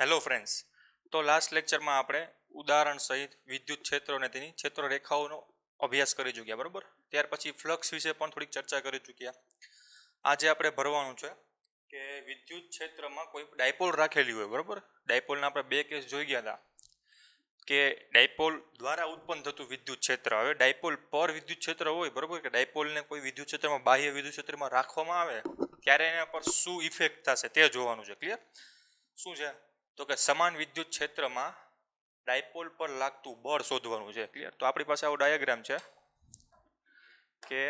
hello friends તો last લેક્ચરમાં આપણે ઉદાહરણ સહિત વિદ્યુત ક્ષેત્રો અને તેની ક્ષેત્ર રેખાઓનો અભ્યાસ કરી ચૂક્યા બરાબર ત્યાર પછી ફ્લક્સ વિશે પણ થોડીક ચર્ચા કરી ચૂક્યા આજે આપણે ભરવાનું છે કે વિદ્યુત ક્ષેત્રમાં કોઈ ડાયપોલ રાખેલી હોય બરાબર ડાયપોલના આપણે બે કેસ જોઈ ગયા હતા કે ડાયપોલ દ્વારા ઉત્પન્ન થતું વિદ્યુત ક્ષેત્ર હવે ડાયપોલ પર વિદ્યુત ક્ષેત્ર હોય બરાબર કે ડાયપોલને કોઈ વિદ્યુત ક્ષેત્રમાં બાહ્ય વિદ્યુત ક્ષેત્રમાં રાખવામાં આવે ત્યારે એના પર શું ઇફેક્ટ થશે તે જોવાનું છે ક્લિયર શું છે તો કે સમાન વિદ્યુત ક્ષેત્રમાં ડાયપોલ પર લાગતું બળ શોધવાનું છે ક્લિયર તો આપણી પાસે આવો ડાયાગ્રામ છે કે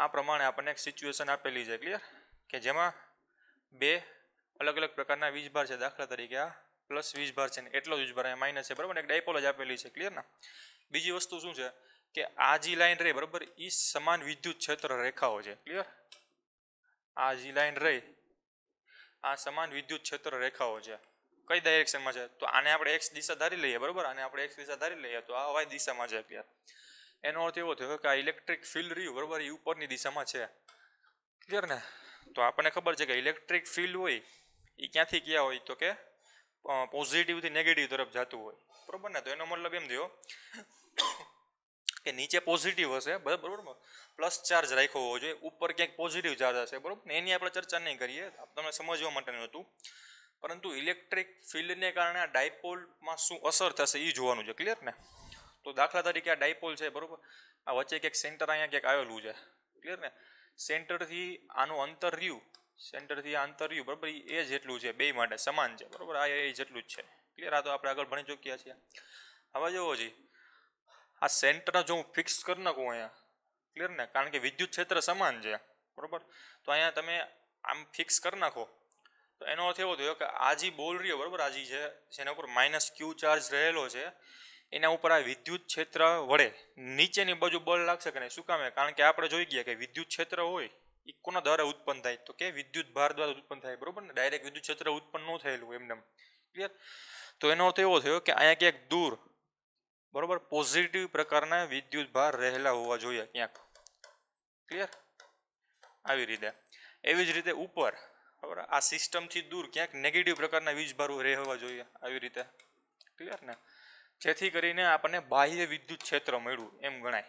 આ પ્રમાણે આપણને એક સિચ્યુએશન આપેલી છે ક્લિયર કે જેમાં બે અલગ અલગ પ્રકારના વીજભાર છે દાખલા તરીકે આ પ્લસ વીજભાર છે ને એટલો જ વીજભાર અહીંયા માઇનસ છે બરાબર એક ડાયપોલ જ આપેલી છે ક્લિયર ને બીજી વસ્તુ શું છે કે આ જી લાઇન રહી બરાબર એ સમાન વિદ્યુત ક્ષેત્ર રેખાઓ છે ક્લિયર આ જી લાઇન રહી આ સમાન વિદ્યુત ક્ષેત્ર રેખાઓ છે કઈ ડાયરેક્શનમાં છે તો આને આપણે એક્સ દિશા ધારી લઈએ બરોબર આને આપણે એક્સ દિશા ધારી લઈએ તો આ વાય દિશામાં છે અત્યારે એનો અર્થ એવો થયો કે આ ઇલેક્ટ્રિક ફિલ્ડ રહ્યું બરોબર એ ઉપરની દિશામાં છે ક્લિયર ને તો આપણને ખબર છે કે ઇલેક્ટ્રિક ફિલ્ડ હોય એ ક્યાંથી ક્યાં હોય તો કે પોઝિટિવથી નેગેટિવ તરફ જતું હોય બરાબર ને તો એનો મતલબ એમ થયો કે નીચે પોઝિટિવ હશે બરાબર પ્લસ ચાર્જ રાખ્યો હોવો જોઈએ ઉપર ક્યાંક પોઝિટિવ ચાર્જ હશે બરાબર ને એની આપણે ચર્ચા નહીં કરીએ તમને સમજવા માટેનું હતું પરંતુ ઇલેક્ટ્રિક ફિલ્ડને કારણે આ ડાયપોલમાં શું અસર થશે એ જોવાનું છે ક્લિયર ને તો દાખલા તરીકે આ ડાયપોલ છે બરાબર આ વચ્ચે ક્યાંક સેન્ટર અહીંયા ક્યાંક આવેલું છે ક્લિયર ને સેન્ટરથી આનું અંતર રહ્યું સેન્ટરથી આ અંતર રહ્યું બરાબર એ જેટલું છે બે માટે સમાન છે બરાબર આ એ જેટલું જ છે ક્લિયર આ તો આપણે આગળ ભણી ચૂક્યા છીએ હવે જોવો જી આ સેન્ટર જો હું ફિક્સ કરી નાખું અહીંયા ક્લિયર ને કારણ કે વિદ્યુત ક્ષેત્ર સમાન છે બરાબર તો અહીંયા તમે આમ ફિક્સ કરી નાખો તો એનો અર્થ એવો થયો કે આ જે બોલ રહ્યો બરાબર આ જે છે જેના ઉપર માઇનસ ક્યુ ચાર્જ રહેલો છે એના ઉપર આ વિદ્યુત ક્ષેત્ર વડે નીચેની બાજુ બળ લાગશે કે નહીં શું કામે કારણ કે આપણે જોઈ ગયા કે વિદ્યુત ક્ષેત્ર હોય એ કોના દ્વારા ઉત્પન્ન થાય તો કે વિદ્યુત ભાર દ્વારા ઉત્પન્ન થાય બરાબર ને ડાયરેક્ટ વિદ્યુત ક્ષેત્ર ઉત્પન્ન ન થયેલું એમનેમ ક્લિયર તો એનો અર્થ એવો થયો કે અહીંયા ક્યાંક દૂર બરોબર પોઝિટિવ પ્રકારના વિદ્યુત ભાર રહેલા હોવા જોઈએ ક્યાંક ક્લિયર આવી રીતે એવી જ રીતે ઉપર બરાબર આ સિસ્ટમથી દૂર ક્યાંક નેગેટિવ પ્રકારના વીજભારો રહેવા જોઈએ આવી રીતે ક્લિયર ને જેથી કરીને આપણને બાહ્ય વિદ્યુત ક્ષેત્ર મળ્યું એમ ગણાય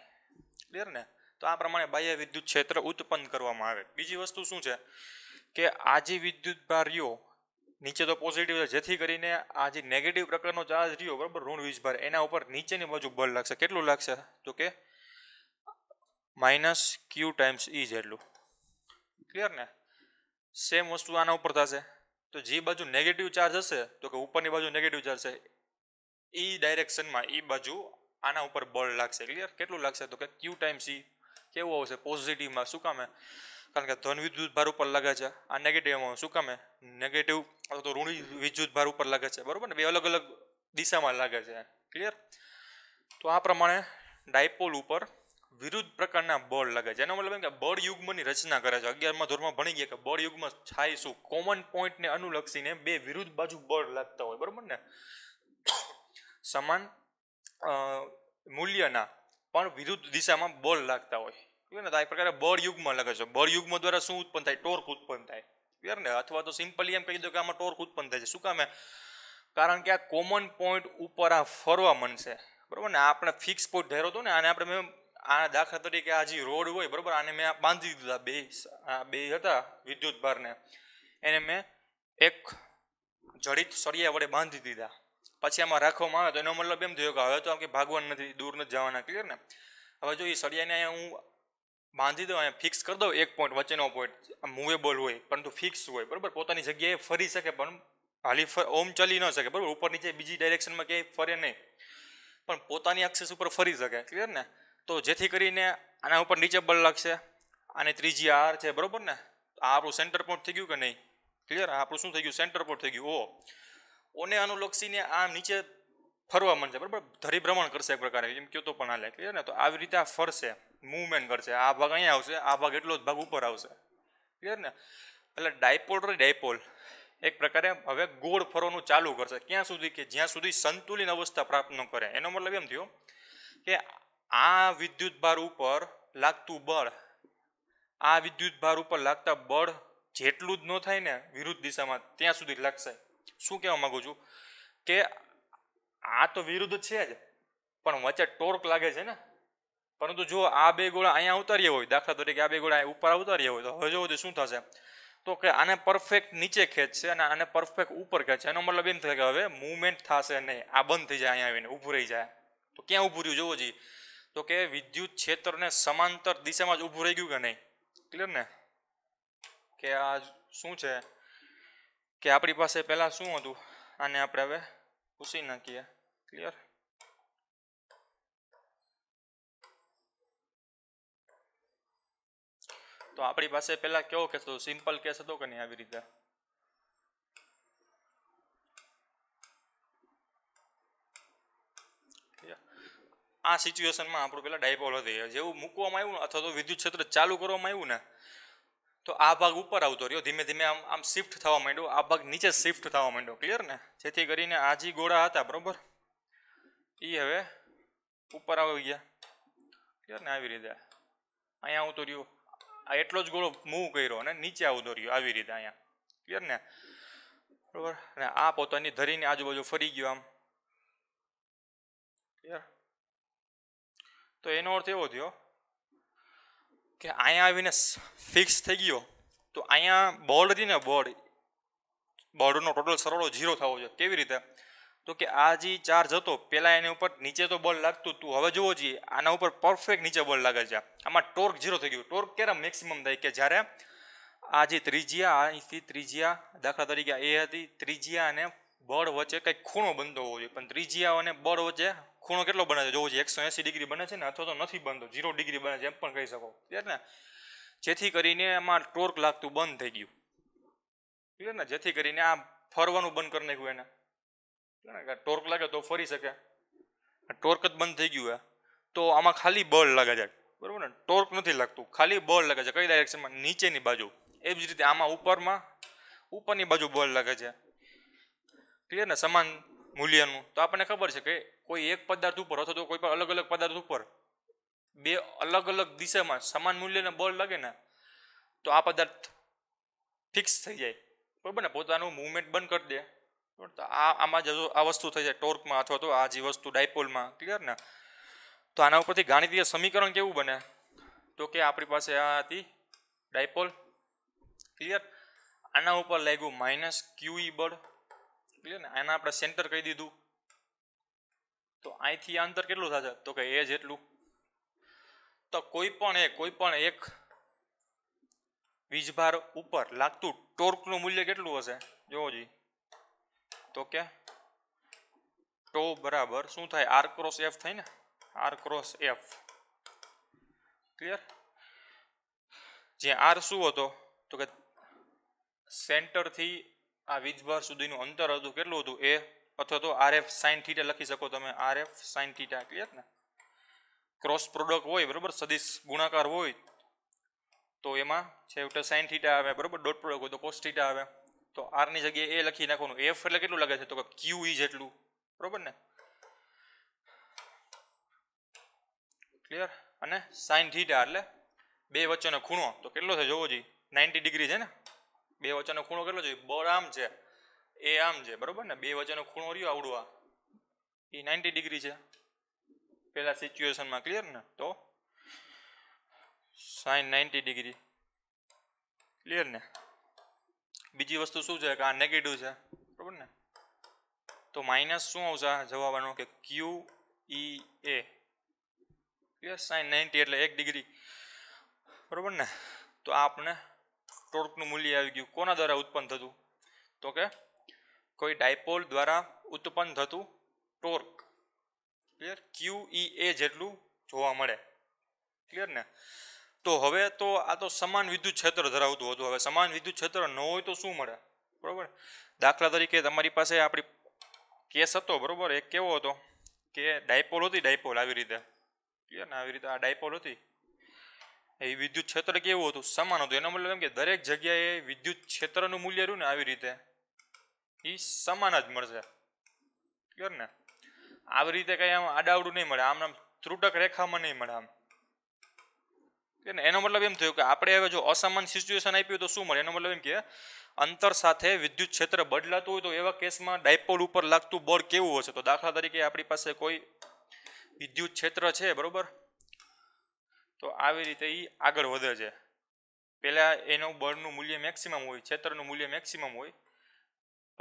ક્લિયર ને તો આ પ્રમાણે બાહ્ય વિદ્યુત ક્ષેત્ર ઉત્પન્ન કરવામાં આવે બીજી વસ્તુ શું છે કે આ જે વિદ્યુત ભાર રહ્યો નીચે તો પોઝિટિવ છે જેથી કરીને આ જે નેગેટિવ પ્રકારનો ચાર્જ રહ્યો બરાબર ઋણ વીજભાર એના ઉપર નીચેની બાજુ બળ લાગશે કેટલું લાગશે તો કે માઇનસ ક્યુ ટાઈમ્સ ઈ જેટલું ક્લિયર ને સેમ વસ્તુ આના ઉપર થશે તો જે બાજુ નેગેટિવ ચાર્જ હશે તો કે ઉપરની બાજુ નેગેટિવ ચાર્જ છે એ ડાયરેક્શનમાં એ બાજુ આના ઉપર બળ લાગશે ક્લિયર કેટલું લાગશે તો કે ક્યુ ટાઈમ સી કેવું આવશે પોઝિટિવમાં શું કામે કારણ કે ધન વિદ્યુત ભાર ઉપર લાગે છે આ નેગેટિવમાં શું કામે નેગેટિવ અથવા તો ઋણ વિદ્યુત ભાર ઉપર લાગે છે બરાબર ને બે અલગ અલગ દિશામાં લાગે છે ક્લિયર તો આ પ્રમાણે ડાયપોલ ઉપર વિરુદ્ધ પ્રકારના બળ લાગે છે એનો મતલબ કે બળ યુગ્મની રચના કરે છે અગિયારમાં ધોરણમાં ભણી ગયા કે બળ યુગ્મ થાય શું કોમન પોઈન્ટને અનુલક્ષીને બે વિરુદ્ધ બાજુ બળ લાગતા હોય બરાબર ને સમાન મૂલ્યના પણ વિરુદ્ધ દિશામાં બળ લાગતા હોય ને તો આ પ્રકારે બળ યુગ્મ લગે છે બળ યુગ્મ દ્વારા શું ઉત્પન્ન થાય ટોર્ક ઉત્પન્ન થાય ક્લિયર ને અથવા તો સિમ્પલી એમ કહી દો કે આમાં ટોર્ક ઉત્પન્ન થાય છે શું કામે કારણ કે આ કોમન પોઈન્ટ ઉપર આ ફરવા મનશે બરાબર ને આપણે ફિક્સ પોઈન્ટ ધેરો હતો ને આને આપણે મેં આ દાખલા તરીકે આ જે રોડ હોય બરાબર આને મેં બાંધી દીધા બે બે હતા વિદ્યુત ભારને એને મેં એક જડિત સળિયા વડે બાંધી દીધા પછી આમાં રાખવામાં આવે તો એનો મતલબ એમ થયો કે હવે તો આમ કે ભાગવાન નથી દૂર નથી જવાના ક્લિયર ને હવે જો એ સળિયાને અહીંયા હું બાંધી દઉં અહીંયા ફિક્સ કરી દઉં એક પોઈન્ટ વચ્ચેનો પોઈન્ટ મૂવેબલ હોય પરંતુ ફિક્સ હોય બરાબર પોતાની જગ્યાએ ફરી શકે પણ હાલી ઓમ ચલી ન શકે બરાબર ઉપર નીચે બીજી ડાયરેક્શનમાં ક્યાંય ફરે નહીં પણ પોતાની એક્સેસ ઉપર ફરી શકે ક્લિયર ને તો જેથી કરીને આના ઉપર નીચે બળ લાગશે અને ત્રીજી આર છે બરાબર ને આ આપણું સેન્ટર પોઈન્ટ થઈ ગયું કે નહીં ક્લિયર આપણું શું થઈ ગયું સેન્ટર પોઈન્ટ થઈ ગયું ઓ ઓને અનુલક્ષીને આ નીચે ફરવા મળશે બરાબર ધરીભ્રમણ કરશે એક પ્રકારે એમ કહ્યું તો પણ હાલે ક્લિયર ને તો આવી રીતે આ ફરશે મૂવમેન્ટ કરશે આ ભાગ અહીંયા આવશે આ ભાગ એટલો જ ભાગ ઉપર આવશે ક્લિયર ને એટલે ડાયપોલ રે ડાયપોલ એક પ્રકારે હવે ગોળ ફરવાનું ચાલુ કરશે ક્યાં સુધી કે જ્યાં સુધી સંતુલિત અવસ્થા પ્રાપ્ત ન કરે એનો મતલબ એમ થયો કે આ વિદ્યુત ભાર ઉપર લાગતું બળ આ વિદ્યુત ભાર ઉપર લાગતા બળ જેટલું જ ન થાય ને વિરુદ્ધ દિશામાં ત્યાં સુધી લાગશે શું કહેવા માંગુ છું કે આ તો વિરુદ્ધ છે જ પણ વચ્ચે ટોર્ક લાગે છે ને પરંતુ જો આ બે ગોળા અહીંયા ઉતારીએ હોય દાખલા તરીકે આ બે ગોળા ઉપર ઉતારીએ હોય તો હવે જોવો શું થશે તો કે આને પરફેક્ટ નીચે ખેંચશે અને આને પરફેક્ટ ઉપર ખેંચશે એનો મતલબ એમ થાય કે હવે મૂવમેન્ટ થશે નહીં આ બંધ થઈ જાય અહીંયા આવીને ઊભું રહી જાય તો ક્યાં ઊભું રહ્યું જોવો જોઈએ તો કે વિદ્યુત ક્ષેત્રને સમાંતર દિશામાં જ ઊભું રહી ગયું કે નહીં ક્લિયર ને કે આ શું છે કે આપણી પાસે પહેલાં શું હતું આને આપણે હવે પૂછી નાખીએ ક્લિયર તો આપણી પાસે પહેલાં કેવો કેસ હતો સિમ્પલ કેસ હતો કે નહીં આવી રીતે આ સિચ્યુએશનમાં આપણું પેલા ડાયપોલ હતી જેવું મૂકવામાં આવ્યું અથવા તો વિદ્યુત ક્ષેત્ર ચાલુ કરવામાં આવ્યું ને તો આ ભાગ ઉપર આવતો રહ્યો ધીમે ધીમે આમ આમ શિફ્ટ થવા માંડ્યો આ ભાગ નીચે શિફ્ટ થવા માંડ્યો ક્લિયર ને જેથી કરીને આ જે ગોળા હતા બરાબર એ હવે ઉપર આવી ગયા ક્લિયર ને આવી રીતે અહીંયા આવતો રહ્યો આ એટલો જ ગોળો મૂવ કર્યો અને નીચે આવતો રહ્યો આવી રીતે અહીંયા ક્લિયર ને બરાબર ને આ પોતાની ધરીની આજુબાજુ ફરી ગયો આમ ક્લિયર તો એનો અર્થ એવો થયો કે અહીંયા આવીને ફિક્સ થઈ ગયો તો અહીંયા બળ હતી ને બળ બળનો ટોટલ સરવાળો ઝીરો થવો જોઈએ કેવી રીતે તો કે આ જે ચાર્જ હતો પહેલાં એની ઉપર નીચે તો બળ લાગતું હતું હવે જોવો જોઈએ આના ઉપર પરફેક્ટ નીચે બળ લાગે છે આમાં ટોર્ક ઝીરો થઈ ગયું ટોર્ક ક્યારે મેક્સિમમ થાય કે જ્યારે આ જે ત્રિજ્યા અહીંથી ત્રિજ્યા દાખલા તરીકે એ હતી ત્રિજ્યા અને બળ વચ્ચે કંઈક ખૂણો બનતો હોવો જોઈએ પણ ત્રિજ્યા અને બળ વચ્ચે ખૂણો કેટલો બને છે જોવું છે એકસો એસી ડિગ્રી બને છે ને અથવા તો નથી બનતો ઝીરો ડિગ્રી બને છે એમ પણ કહી શકો ક્લિયર ને જેથી કરીને એમાં ટોર્ક લાગતું બંધ થઈ ગયું ક્લિયર ને જેથી કરીને આ ફરવાનું બંધ કરી નાખ્યું એને ક્લિયર ટોર્ક લાગે તો ફરી શકે ટોર્ક જ બંધ થઈ ગયું તો આમાં ખાલી બળ લાગે છે બરાબર ને ટોર્ક નથી લાગતું ખાલી બળ લાગે છે કઈ ડાયરેક્શનમાં નીચેની બાજુ એવી જ રીતે આમાં ઉપરમાં ઉપરની બાજુ બળ લાગે છે ક્લિયર ને સમાન મૂલ્યનું તો આપણને ખબર છે કે કોઈ એક પદાર્થ ઉપર અથવા તો કોઈ પણ અલગ અલગ પદાર્થ ઉપર બે અલગ અલગ દિશામાં સમાન મૂલ્યને બળ લાગે ને તો આ પદાર્થ ફિક્સ થઈ જાય બરાબર ને પોતાનું મૂવમેન્ટ બંધ કરી દે તો આ આમાં જ આ વસ્તુ થઈ જાય ટોર્કમાં અથવા તો આ જે વસ્તુ ડાયપોલમાં ક્લિયર ને તો આના ઉપરથી ગાણિતીય સમીકરણ કેવું બને તો કે આપણી પાસે આ હતી ડાયપોલ ક્લિયર આના ઉપર લાગ્યું માઇનસ ક્યુઈ e બળ ક્લિયર ને આના આપણે સેન્ટર કહી દીધું તો અહીંથી અંતર કેટલું થશે તો કે એ જેટલું તો કોઈ પણ એ કોઈ પણ એક વીજભાર ઉપર લાગતું ટોર્કનું મૂલ્ય કેટલું હશે જોવો જી તો કે ટો બરાબર શું થાય આર ક્રોસ એફ થાય ને આર ક્રોસ એફ ક્લિયર જે આર શું હતો તો કે સેન્ટરથી આ વીજભાર સુધીનું અંતર હતું કેટલું હતું એ અથવા તો આર એફ સાઇન થીટા લખી શકો તમે R F sine theta clear ને ક્રોસ પ્રોડક્ટ હોય બરોબર સદીશ ગુણાકાર હોય તો એમાં છેવટે સાઇન થીટા આવે બરોબર ડોટ પ્રોડક્ટ હોય તો કોસ થીટા આવે તો આરની જગ્યાએ એ લખી નાખવાનું એફ એટલે કેટલું લાગે છે તો કે ક્યુ ઈ e જેટલું બરોબર ને ક્લિયર અને સાઇન થીટા એટલે બે વચ્ચેનો ખૂણો તો કેટલો છે જોવો જોઈએ નાઇન્ટી ડિગ્રી છે ને બે વચ્ચેનો ખૂણો કેટલો જોઈએ બરામ છે એ આમ છે બરોબર ને બે વચ્ચેનો ખૂણો રહ્યો આવડવા એ નાઇન્ટી ડિગ્રી છે પહેલાં સિચ્યુએશનમાં ક્લિયર ને તો સાઇન નાઇન્ટી ડિગ્રી ક્લિયર ને બીજી વસ્તુ શું છે કે આ નેગેટિવ છે બરોબર ને તો માઇનસ શું આવશે જવાબનો કે ક્યુ ઈ એ ક્લિયર સાઇન નાઇન્ટી એટલે એક ડિગ્રી બરોબર ને તો આપણે ટોર્કનું મૂલ્ય આવી ગયું કોના દ્વારા ઉત્પન્ન થતું તો કે કોઈ ડાયપોલ દ્વારા ઉત્પન્ન થતું ટોર્ક ક્લિયર ક્યુ ઈ એ જેટલું જોવા મળે ક્લિયર ને તો હવે તો આ તો સમાન વિદ્યુત ક્ષેત્ર ધરાવતું હતું હવે સમાન વિદ્યુત ક્ષેત્ર ન હોય તો શું મળે બરાબર દાખલા તરીકે તમારી પાસે આપણી કેસ હતો બરાબર એક કેવો હતો કે ડાયપોલ હતી ડાયપોલ આવી રીતે ક્લિયર ને આવી રીતે આ ડાયપોલ હતી એ વિદ્યુત ક્ષેત્ર કેવું હતું સમાન હતું એનો મતલબ એમ કે દરેક જગ્યાએ વિદ્યુત ક્ષેત્રનું મૂલ્ય રહ્યું ને આવી રીતે એ સમાન જ મળશે ક્લિયર ને આવી રીતે કંઈ આમ આડાવડું નહીં મળે આમ આમ ત્રુટક રેખામાં નહીં મળે આમ ને એનો મતલબ એમ થયો કે આપણે હવે જો અસમાન સિચ્યુએશન આપ્યું તો શું મળે એનો મતલબ એમ કે અંતર સાથે વિદ્યુત ક્ષેત્ર બદલાતું હોય તો એવા કેસમાં ડાયપોલ ઉપર લાગતું બળ કેવું હશે તો દાખલા તરીકે આપણી પાસે કોઈ વિદ્યુત ક્ષેત્ર છે બરોબર તો આવી રીતે એ આગળ વધે છે પહેલાં એનું બળનું મૂલ્ય મેક્સિમમ હોય ક્ષેત્રનું મૂલ્ય મેક્સિમમ હોય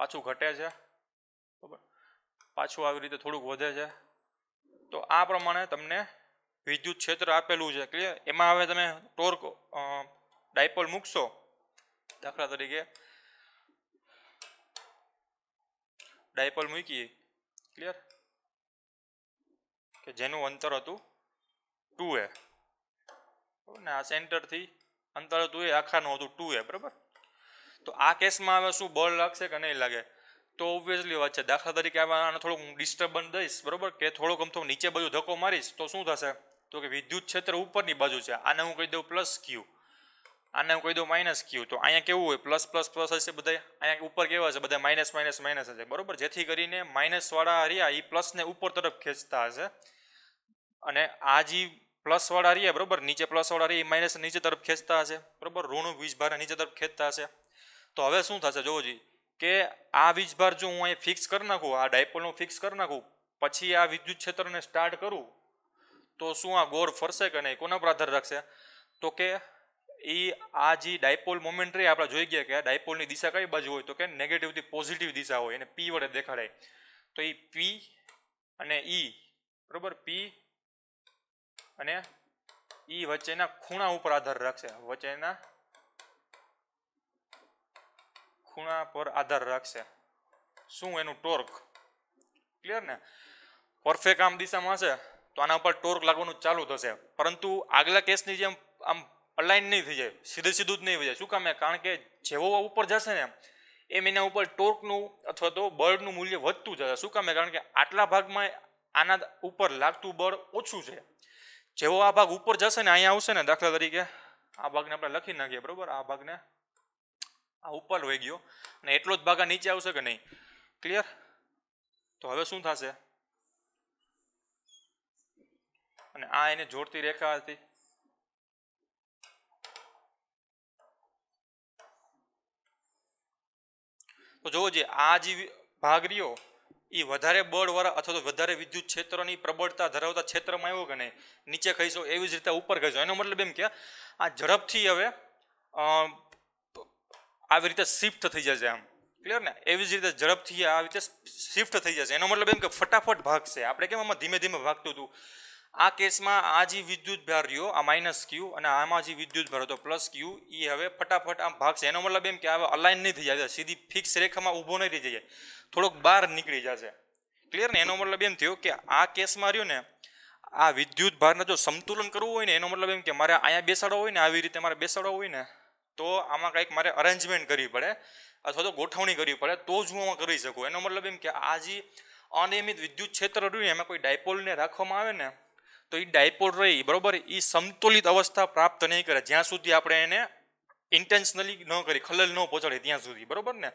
પાછું ઘટે છે બરાબર પાછું આવી રીતે થોડુંક વધે છે તો આ પ્રમાણે તમને વિદ્યુત ક્ષેત્ર આપેલું છે ક્લિયર એમાં હવે તમે ટોર્ક ડાયપોલ મૂકશો દાખલા તરીકે ડાયપોલ મૂકીએ ક્લિયર કે જેનું અંતર હતું ટુ એ ને આ સેન્ટરથી અંતર હતું એ આખાનું હતું ટુ એ બરાબર તો આ કેસમાં હવે શું બળ લાગશે કે નહીં લાગે તો ઓબ્વિયસલી વાત છે દાખલા તરીકે આને થોડુંક હું ડિસ્ટર્બન્સ દઈશ બરોબર કે થોડોક આમ નીચે બાજુ ધક્કો મારીશ તો શું થશે તો કે વિદ્યુત ક્ષેત્ર ઉપરની બાજુ છે આને હું કહી દઉં પ્લસ ક્યુ આને હું કહી દઉં માઇનસ ક્યુ તો અહીંયા કેવું હોય પ્લસ પ્લસ પ્લસ હશે બધા અહીંયા ઉપર કેવા હશે બધા માઇનસ માઇનસ માઇનસ હશે બરોબર જેથી કરીને માઇનસવાળા હરિયા એ પ્લસને ઉપર તરફ ખેંચતા હશે અને આ જે પ્લસવાળા રહ્યા બરોબર નીચે પ્લસવાળા રહી માઇનસ નીચે તરફ ખેંચતા હશે બરોબર ઋણ વીજ ભારે નીચે તરફ ખેંચતા હશે તો હવે શું થશે જોવોજી કે આ વીજભાર જો હું અહીં ફિક્સ કરી નાખું આ ડાયપોલનું ફિક્સ કરી નાખું પછી આ વિદ્યુત ક્ષેત્રને સ્ટાર્ટ કરું તો શું આ ગોર ફરશે કે નહીં કોના પર આધાર રાખશે તો કે એ આ જે ડાયપોલ મોમેન્ટ રહી આપણે જોઈ ગયા કે ડાયપોલની દિશા કઈ બાજુ હોય તો કે નેગેટિવથી પોઝિટિવ દિશા હોય એને પી વડે દેખાડાય તો એ પી અને ઈ e, બરોબર પી અને ઈ e વચ્ચેના ખૂણા ઉપર આધાર રાખશે વચ્ચેના ખૂણા પર આધાર રાખશે શું એનું ટોર્ક ક્લિયર ને પરફેક્ટ આમ દિશામાં હશે તો આના ઉપર ટોર્ક લાગવાનું ચાલુ થશે પરંતુ આગલા કેસની જેમ આમ અલાઇન નહીં થઈ જાય સીધે સીધું જ નહીં થઈ જાય શું કામે કારણ કે જેવો ઉપર જશે ને એમ એના ઉપર ટોર્કનું અથવા તો બળનું મૂલ્ય વધતું જશે શું કામે કારણ કે આટલા ભાગમાં આના ઉપર લાગતું બળ ઓછું છે જેવો આ ભાગ ઉપર જશે ને અહીંયા આવશે ને દાખલા તરીકે આ ભાગને આપણે લખી નાખીએ બરાબર આ ભાગને આ ઉપર વહી ગયો અને એટલો જ ભાગા નીચે આવશે કે નહીં ક્લિયર તો હવે શું થશે અને આ એને જોડતી રેખા હતી તો જોવો જે આ જે ભાગ રહ્યો એ વધારે બળવાળા અથવા તો વધારે વિદ્યુત ક્ષેત્રની પ્રબળતા ધરાવતા ક્ષેત્રમાં આવ્યો કે નહીં નીચે કહીશો એવી જ રીતે ઉપર કહીશો એનો મતલબ એમ કે આ ઝડપથી હવે આવી રીતે શિફ્ટ થઈ જશે આમ ક્લિયર ને એવી જ રીતે ઝડપથી આવી રીતે શિફ્ટ થઈ જશે એનો મતલબ એમ કે ફટાફટ ભાગશે આપણે કેમ આમાં ધીમે ધીમે ભાગતું હતું આ કેસમાં આ જે વિદ્યુત ભાર રહ્યો આ માઇનસ ક્યુ અને આમાં જે વિદ્યુત ભાર હતો પ્લસ ક્યુ એ હવે ફટાફટ આમ ભાગશે એનો મતલબ એમ કે હવે અલાઈન નહીં થઈ જાય સીધી ફિક્સ રેખામાં ઊભો નહીં રહી જાય થોડોક બહાર નીકળી જશે ક્લિયર ને એનો મતલબ એમ થયો કે આ કેસમાં રહ્યો ને આ વિદ્યુત ભારને જો સંતુલન કરવું હોય ને એનો મતલબ એમ કે મારે અહીંયા બેસાડો હોય ને આવી રીતે મારે બેસાડો હોય ને તો આમાં કંઈક મારે અરેન્જમેન્ટ કરવી પડે અથવા તો ગોઠવણી કરવી પડે તો જ હું આમાં કરી શકું એનો મતલબ એમ કે આ જે અનિયમિત વિદ્યુત ક્ષેત્ર રહ્યું એમાં કોઈ ડાયપોલને રાખવામાં આવે ને તો એ ડાયપોલ રહી બરાબર એ સંતુલિત અવસ્થા પ્રાપ્ત નહીં કરે જ્યાં સુધી આપણે એને ઇન્ટેન્શનલી ન કરી ખલેલ ન પહોંચાડે ત્યાં સુધી બરાબર ને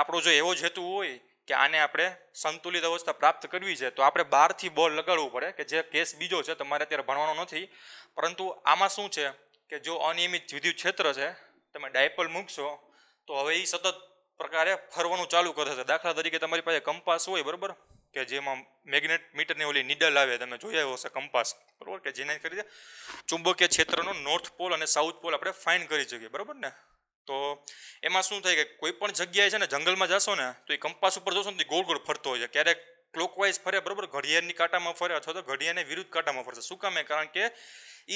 આપણો જો એવો જ હેતુ હોય કે આને આપણે સંતુલિત અવસ્થા પ્રાપ્ત કરવી છે તો આપણે બહારથી બોલ લગાડવું પડે કે જે કેસ બીજો છે તમારે અત્યારે ભણવાનો નથી પરંતુ આમાં શું છે કે જો અનિયમિત વિદ્યુત ક્ષેત્ર છે તમે ડાયપલ મૂકશો તો હવે એ સતત પ્રકારે ફરવાનું ચાલુ કરે છે દાખલા તરીકે તમારી પાસે કંપાસ હોય બરાબર કે જેમાં મેગ્નેટ મીટરની ઓલી નીડલ આવે તમે જોયા હશે કંપાસ બરાબર કે જેને કરીને ચુંબકીય ક્ષેત્રનો નોર્થ પોલ અને સાઉથ પોલ આપણે ફાઇન કરી શકીએ બરાબર ને તો એમાં શું થાય કે કોઈ પણ જગ્યાએ છે ને જંગલમાં જશો ને તો એ કંપાસ ઉપર જશો ને તો ગોળ ગોળ ફરતો હોય છે ક્યારેક ક્લોકવાઇઝ ફરે બરાબર ઘડિયાળની કાંટામાં ફરે અથવા તો ઘડિયાળની વિરુદ્ધ કાંટામાં ફરશે શું કામે કારણ કે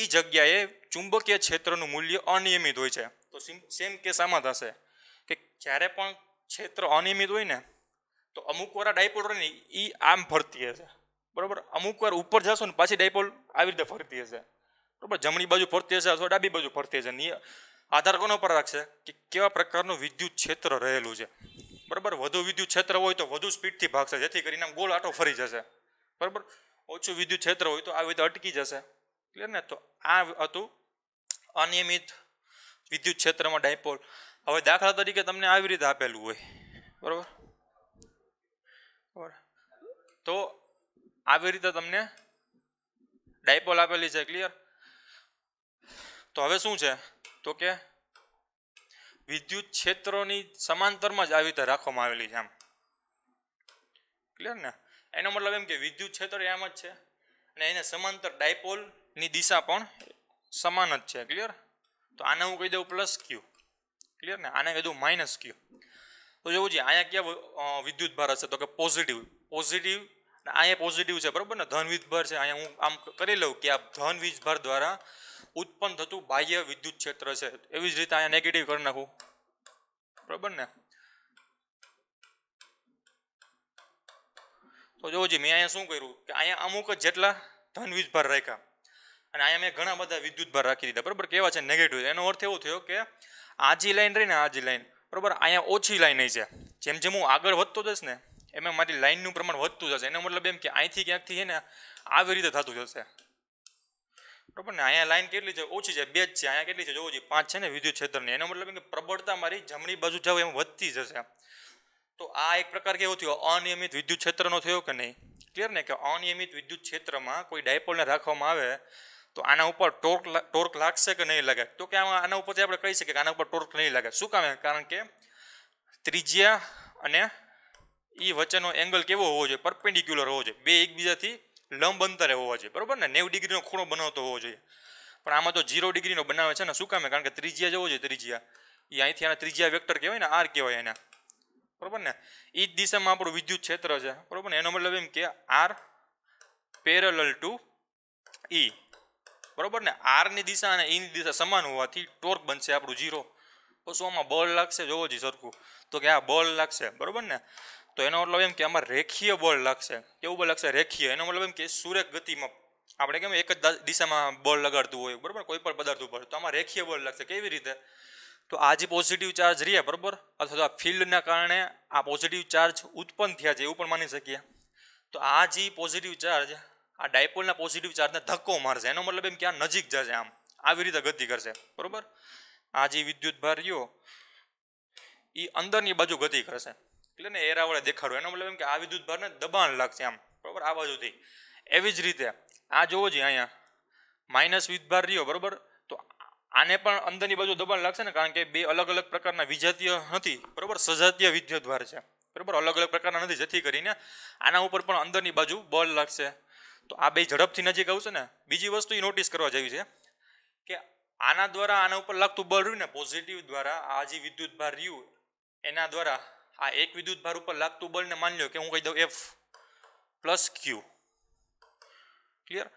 એ જગ્યાએ ચુંબકીય ક્ષેત્રનું મૂલ્ય અનિયમિત હોય છે તો સેમ કેસ આમાં થશે કે જ્યારે પણ ક્ષેત્ર અનિયમિત હોય ને તો અમુકવાર વાર ડાયપોલ રહે ને એ આમ ફરતી હશે બરાબર અમુક વાર ઉપર જશો ને પાછી ડાયપોલ આવી રીતે ફરતી હશે બરાબર જમણી બાજુ ફરતી હશે અથવા ડાબી બાજુ ફરતી હશે નિય આધાર કોનો પર રાખશે કે કેવા પ્રકારનું વિદ્યુત ક્ષેત્ર રહેલું છે બરાબર વધુ વિદ્યુત ક્ષેત્ર હોય તો વધુ સ્પીડથી ભાગશે જેથી કરીને ગોળ આટો ફરી જશે બરાબર ઓછું વિદ્યુત ક્ષેત્ર હોય તો આવી રીતે અટકી જશે ક્લિયર ને તો આ હતું અનિયમિત વિદ્યુત ક્ષેત્રમાં ડાયપોલ હવે દાખલા તરીકે તમને આવી રીતે આપેલું હોય બરાબર તો આવી રીતે તમને ડાયપોલ આપેલી છે ક્લિયર તો હવે શું છે તો કે વિદ્યુત ક્ષેત્રોની સમાંતરમાં જ આવી રીતે રાખવામાં આવેલી છે આમ ક્લિયર ને એનો મતલબ એમ કે વિદ્યુત ક્ષેત્ર એમ જ છે અને એને સમાંતર ડાયપોલની દિશા પણ સમાન જ છે ક્લિયર તો આને હું કહી દઉં પ્લસ ક્યુ ક્લિયર ને આને કહી દઉં માઇનસ ક્યુ તો જોવું છે અહીંયા ક્યાં વિદ્યુત ભાર હશે તો કે પોઝિટિવ પોઝિટિવ અહીંયા પોઝિટિવ છે બરાબર ને ધન વીજભાર છે અહીંયા હું આમ કરી લઉં કે આ ધન વિજભાર દ્વારા ઉત્પન્ન થતું બાહ્ય વિદ્યુત ક્ષેત્ર છે એવી જ રીતે અહીંયા નેગેટિવ કરી નાખું બરાબર ને તો જોવો જી મેં અહીંયા શું કર્યું કે અહીંયા અમુક જેટલા ધન વિજભાર રાખ્યા અને અહીંયા મેં ઘણા બધા વિદ્યુત ભાર રાખી દીધા બરાબર કેવા છે નેગેટિવ એનો અર્થ એવો થયો કે આજી લાઈન રહી ને આજી લાઈન બરાબર અહીંયા ઓછી લાઈન છે જેમ જેમ હું આગળ વધતો જશ ને એમ એમ મારી લાઈનનું પ્રમાણ વધતું જશે એનો મતલબ એમ કે અહીંથી ક્યાંકથી છે ને આવી રીતે થતું જશે બરાબર ને અહીંયા લાઈન કેટલી છે ઓછી છે બે જ છે અહીંયા કેટલી છે જોવો જોઈએ પાંચ છે ને વિદ્યુત ક્ષેત્રની એનો મતલબ કે પ્રબળતા મારી જમણી બાજુ જાવ એમ વધતી જશે તો આ એક પ્રકાર કેવો થયો અનિયમિત વિદ્યુત ક્ષેત્રનો થયો કે નહીં ક્લિયર ને કે અનિયમિત વિદ્યુત ક્ષેત્રમાં કોઈ ડાયપોલને રાખવામાં આવે તો આના ઉપર ટોર્ક ટોર્ક લાગશે કે નહીં લાગે તો કે આમાં આના ઉપરથી આપણે કહી શકીએ કે આના ઉપર ટોર્ક નહીં લાગે શું કામે કારણ કે ત્રિજ્યા અને એ વચ્ચેનો એંગલ કેવો હોવો જોઈએ પરપેન્ડિક્યુલર હોવો જોઈએ બે એકબીજાથી લંબ અંતરે હોવા જોઈએ બરાબર ને નેવું ડિગ્રીનો ખૂણો બનાવતો હોવો જોઈએ પણ આમાં તો જીરો ડિગ્રીનો બનાવે છે ને શું કામે કારણ કે ત્રિજ્યા જવો જોઈએ ત્રિજ્યા એ અહીંથી આના ત્રિજ્યા વેક્ટર કહેવાય ને આર કહેવાય એના બરાબર ને એ જ દિશામાં આપણું વિદ્યુત ક્ષેત્ર છે બરાબર ને એનો મતલબ એમ કે આર પેરેલલ ટુ ઈ બરોબર ને આરની દિશા અને ઈની e દિશા સમાન હોવાથી ટોર્ક બનશે આપણું ઝીરો પછી આમાં બળ લાગશે જોવો જી સરખું તો કે આ બળ લાગશે બરોબર ને તો એનો મતલબ એમ કે આમાં રેખીય બળ લાગશે કેવું બળ લાગશે રેખીય એનો મતલબ એમ કે સુરેખ ગતિમાં આપણે કેમ એક જ દિશામાં બળ લગાડતું હોય બરાબર કોઈ પણ પદાર્થ ઉપર તો આમાં રેખીય બળ લાગશે કેવી રીતે તો આ જે પોઝિટિવ ચાર્જ રહે બરાબર અથવા તો આ ફિલ્ડના કારણે આ પોઝિટિવ ચાર્જ ઉત્પન્ન થયા છે એવું પણ માની શકીએ તો આ જે પોઝિટિવ ચાર્જ આ ડાયપોલના પોઝિટિવ ચાર્જને ધક્કો મારશે એનો મતલબ એમ કે આ નજીક જશે આમ આવી રીતે ગતિ કરશે બરોબર આ જે વિદ્યુતભાર રહ્યો એ અંદરની બાજુ ગતિ કરશે એટલે ને એરાવળે દેખાડું એનો મતલબ એમ કે આ વિદ્યુત ભારને દબાણ લાગશે આમ બરાબર આ બાજુથી એવી જ રીતે આ જોવો જોઈએ અહીંયા માઇનસ વિદ્યુત ભાર રહ્યો બરાબર તો આને પણ અંદરની બાજુ દબાણ લાગશે ને કારણ કે બે અલગ અલગ પ્રકારના વિજાતીય નથી બરાબર સજાતીય વિદ્યુત ભાર છે બરાબર અલગ અલગ પ્રકારના નથી જેથી કરીને આના ઉપર પણ અંદરની બાજુ બળ લાગશે તો આ બે ઝડપથી નજીક આવશે ને બીજી વસ્તુ એ નોટિસ કરવા જેવી છે કે આના દ્વારા આના ઉપર લાગતું બળ રહ્યું ને પોઝિટિવ દ્વારા આ જે વિદ્યુત ભાર રહ્યું એના દ્વારા આ એક વિદ્યુત ભાર ઉપર લાગતું બળને માની લો કે હું કહી દઉં એફ પ્લસ ક્યુ ક્લિયર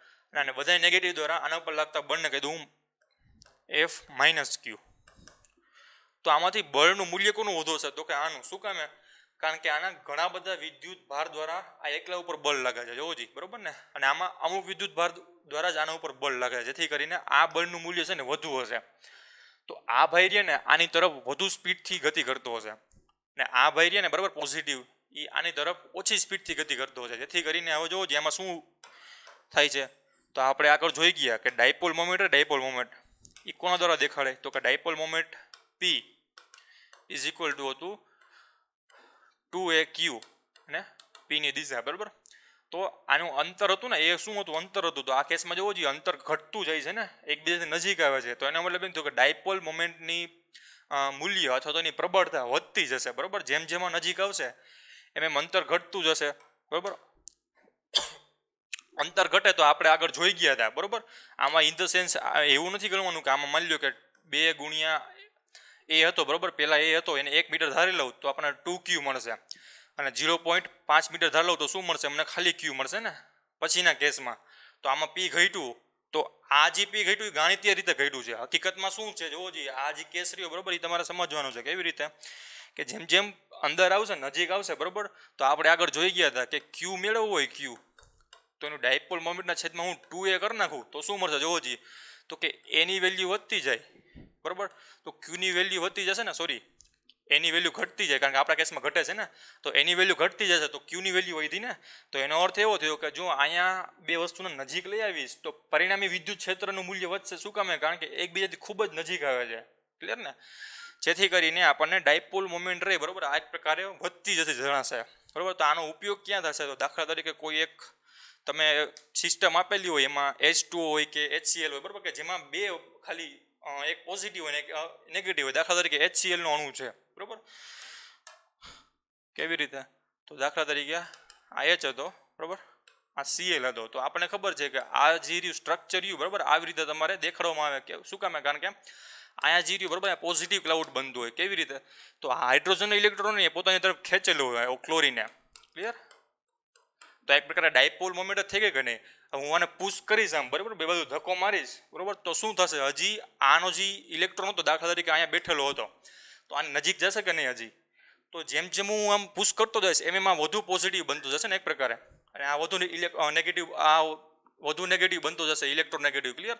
અને બધા નેગેટિવ દ્વારા આના ઉપર લાગતા બળને કહી દઉં એફ માઇનસ ક્યુ તો આમાંથી બળનું મૂલ્ય કોનું વધુ છે તો કે આનું શું કામે કારણ કે આના ઘણા બધા વિદ્યુત ભાર દ્વારા આ એકલા ઉપર બળ લાગે છે જોવોજી બરાબર ને અને આમાં અમુક વિદ્યુત ભાર દ્વારા જ આના ઉપર બળ લાગે છે જેથી કરીને આ બળનું મૂલ્ય છે ને વધુ હશે તો આ ભાઈ રહે ને આની તરફ વધુ સ્પીડથી ગતિ કરતો હશે ને આ ભાઈ રહે ને બરાબર પોઝિટિવ એ આની તરફ ઓછી સ્પીડથી ગતિ કરતો હશે જેથી કરીને હવે જોવો એમાં શું થાય છે તો આપણે આગળ જોઈ ગયા કે ડાયપોલ મોમેન્ટ ડાયપોલ મોમેન્ટ એ કોના દ્વારા દેખાડે તો કે dipole moment P is equal to હતું ટુ એ ક્યુ અને પીની દિશા બરાબર તો આનું અંતર હતું ને એ શું હતું અંતર હતું તો આ કેસમાં જોવો જોઈએ અંતર ઘટતું જાય છે ને એકબીજાથી નજીક આવે છે તો એનો મતલબ એમ થયું કે ડાયપોલ મોમેન્ટની મૂલ્ય અથવા તો એની પ્રબળતા વધતી જશે બરાબર જેમ જેમ નજીક આવશે એમ એમ અંતર ઘટતું જશે બરાબર અંતર ઘટે તો આપણે આગળ જોઈ ગયા હતા બરાબર આમાં ઇન ધ સેન્સ એવું નથી કરવાનું કે આમાં માની લો કે બે ગુણ્યા એ હતો બરાબર પહેલાં એ હતો એને એક મીટર ધારી લઉં તો આપણને ટુ ક્યુ મળશે અને ઝીરો પોઈન્ટ પાંચ મીટર ધારી લઉં તો શું મળશે અમને ખાલી ક્યુ મળશે ને પછીના કેસમાં તો આમાં પી ઘટ્યું તો આ જે પી ઘટ્યું એ ગાણિતીય રીતે ઘટ્યું છે હકીકતમાં શું છે જોવો જોઈએ આ જે કેસ રહ્યો બરોબર એ તમારે સમજવાનું છે કેવી રીતે કે જેમ જેમ અંદર આવશે નજીક આવશે બરાબર તો આપણે આગળ જોઈ ગયા હતા કે ક્યુ મેળવવું હોય ક્યુ તો એનું ડાયપોલ મોમેન્ટના છેદમાં હું ટુ એ કરી નાખું તો શું મળશે જોવો જોઈએ તો કે એની વેલ્યુ વધતી જાય બરાબર તો ક્યુની વેલ્યુ વધતી જશે ને સોરી એની વેલ્યુ ઘટતી જાય કારણ કે આપણા કેસમાં ઘટે છે ને તો એની વેલ્યુ ઘટતી જશે તો ક્યુની વેલ્યુ વધી ને તો એનો અર્થ એવો થયો કે જો અહીંયા બે વસ્તુને નજીક લઈ આવીશ તો પરિણામી વિદ્યુત ક્ષેત્રનું મૂલ્ય વધશે શું કામે કારણ કે એકબીજાથી ખૂબ જ નજીક આવે છે ક્લિયર ને જેથી કરીને આપણને ડાયપોલ મોમેન્ટ રહે બરાબર આ એક પ્રકારે વધતી જતી જણાશે બરાબર તો આનો ઉપયોગ ક્યાં થશે તો દાખલા તરીકે કોઈ એક તમે સિસ્ટમ આપેલી હોય એમાં એચ ટુ હોય કે એચ સી એલ હોય બરાબર કે જેમાં બે ખાલી એક પોઝિટિવ અને એક નેગેટિવ હોય દાખલા તરીકે એચ એચસીએલનું અણુ છે બરાબર કેવી રીતે તો દાખલા તરીકે આ એચ હતો બરાબર આ સીએલ હતો તો આપણને ખબર છે કે આ જે રહ્યું સ્ટ્રક્ચર રહ્યું બરાબર આવી રીતે તમારે દેખાડવામાં આવે કે શું કામે કારણ કે અહીંયા જે બરાબર બરાબર પોઝિટિવ ક્લાઉડ બનતું હોય કેવી રીતે તો આ હાઇડ્રોજન ઇલેક્ટ્રોન એ પોતાની તરફ ખેંચેલું હોય ક્લોરીને ક્લિયર તો એક પ્રકારે ડાયપોલ મોમેન્ટ થઈ ગઈ કે નહીં હું આને પુશ કરીશ આમ બરાબર બે બાજુ ધક્કો મારીશ બરાબર તો શું થશે હજી આનો જે ઇલેક્ટ્રોન હતો દાખલા તરીકે અહીંયા બેઠેલો હતો તો આની નજીક જશે કે નહીં હજી તો જેમ જેમ હું આમ પુશ કરતો જઈશ એમ એમાં વધુ પોઝિટિવ બનતું જશે ને એક પ્રકારે અને આ વધુ નેગેટિવ આ વધુ નેગેટિવ બનતો જશે ઇલેક્ટ્રો નેગેટિવ ક્લિયર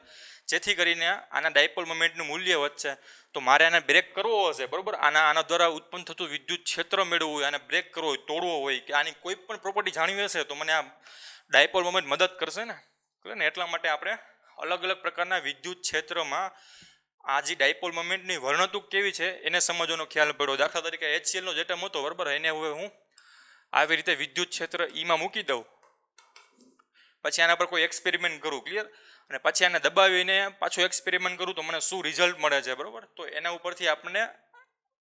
જેથી કરીને આના ડાયપોલ મોમેન્ટનું મૂલ્ય વધશે તો મારે આને બ્રેક કરવો હશે બરાબર આના આના દ્વારા ઉત્પન્ન થતું વિદ્યુત ક્ષેત્ર મેળવવું હોય આને બ્રેક કરવો હોય તોડવો હોય કે આની કોઈ પણ પ્રોપર્ટી જાણવી હશે તો મને આ ડાયપોલ મોમેન્ટ મદદ કરશે ને ને એટલા માટે આપણે અલગ અલગ પ્રકારના વિદ્યુત ક્ષેત્રમાં આ જે ડાયપોલ મોમેન્ટની વર્ણતુક કેવી છે એને સમજવાનો ખ્યાલ પડ્યો દાખલા તરીકે એચસીએલનો જે ટર્મ હતો બરાબર એને હવે હું આવી રીતે વિદ્યુત ક્ષેત્ર ઈમાં e મૂકી દઉં પછી આના પર કોઈ એક્સપેરિમેન્ટ કરું ક્લિયર અને પછી આને દબાવીને પાછું એક્સપેરિમેન્ટ કરું તો મને શું રિઝલ્ટ મળે છે બરાબર તો એના ઉપરથી આપણને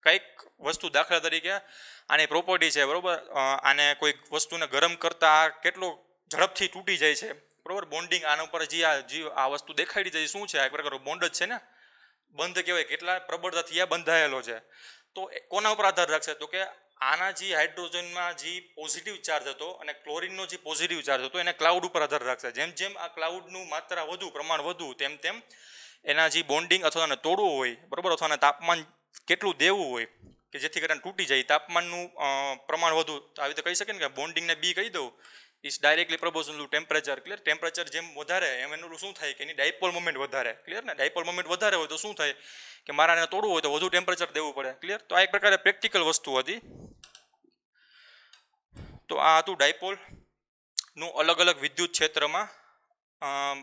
કંઈક વસ્તુ દાખલા તરીકે આની પ્રોપર્ટી છે બરાબર આને કોઈ વસ્તુને ગરમ કરતાં કેટલો ઝડપથી તૂટી જાય છે બરોબર બોન્ડિંગ આના ઉપર જે આ જે આ વસ્તુ દેખાડી જાય શું છે એક પ્રકાર બોન્ડ જ છે ને બંધ કહેવાય કેટલા પ્રબળતાથી આ બંધાયેલો છે તો કોના ઉપર આધાર રાખશે તો કે આના જે હાઇડ્રોજનમાં જે પોઝિટિવ ચાર્જ હતો અને ક્લોરિનનો જે પોઝિટિવ ચાર્જ હતો એને ક્લાઉડ ઉપર આધાર રાખશે જેમ જેમ આ ક્લાઉડનું માત્રા વધુ પ્રમાણ વધુ તેમ તેમ એના જે બોન્ડિંગ અથવા તોડવું હોય બરાબર અથવા તાપમાન કેટલું દેવું હોય કે જેથી કરીને તૂટી જાય તાપમાનનું પ્રમાણ વધુ આવી રીતે કહી શકે ને કે બોન્ડિંગને બી કહી દઉં is directly proportional to temperature clear temperature જેમ વધારે એમ એનું શું થાય કે એની ડાયપોલ મુમેન્ટ વધારે ક્લિયર ને ડાયપોલ મોમેન્ટ વધારે હોય તો શું થાય કે મારાને તોડવું હોય તો વધુ ટેમ્પરેચર દેવું પડે ક્લિયર તો આ એક પ્રકારે પ્રેક્ટિકલ વસ્તુ હતી તો આ હતું ડાયપોલનું અલગ અલગ વિદ્યુત ક્ષેત્રમાં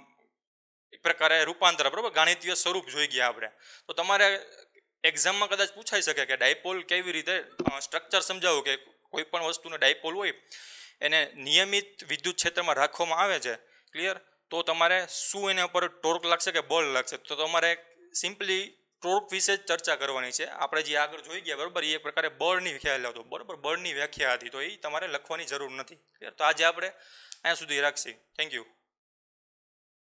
એક પ્રકારે રૂપાંતર બરાબર ગાણિતીય સ્વરૂપ જોઈ ગયા આપણે તો તમારે એક્ઝામમાં કદાચ પૂછાઈ શકે કે ડાયપોલ કેવી રીતે સ્ટ્રક્ચર સમજાવું કે કોઈ પણ વસ્તુનો ડાયપોલ હોય એને નિયમિત વિદ્યુત ક્ષેત્રમાં રાખવામાં આવે છે ક્લિયર તો તમારે શું એના ઉપર ટોર્ક લાગશે કે બળ લાગશે તો તમારે સિમ્પલી ટોર્ક વિશે જ ચર્ચા કરવાની છે આપણે જે આગળ જોઈ ગયા બરાબર એ એક પ્રકારે બળની વ્યાખ્યા લાવતો બરાબર બળની વ્યાખ્યા હતી તો એ તમારે લખવાની જરૂર નથી ક્લિયર તો આજે આપણે અહીંયા સુધી રાખશી થેન્ક યુ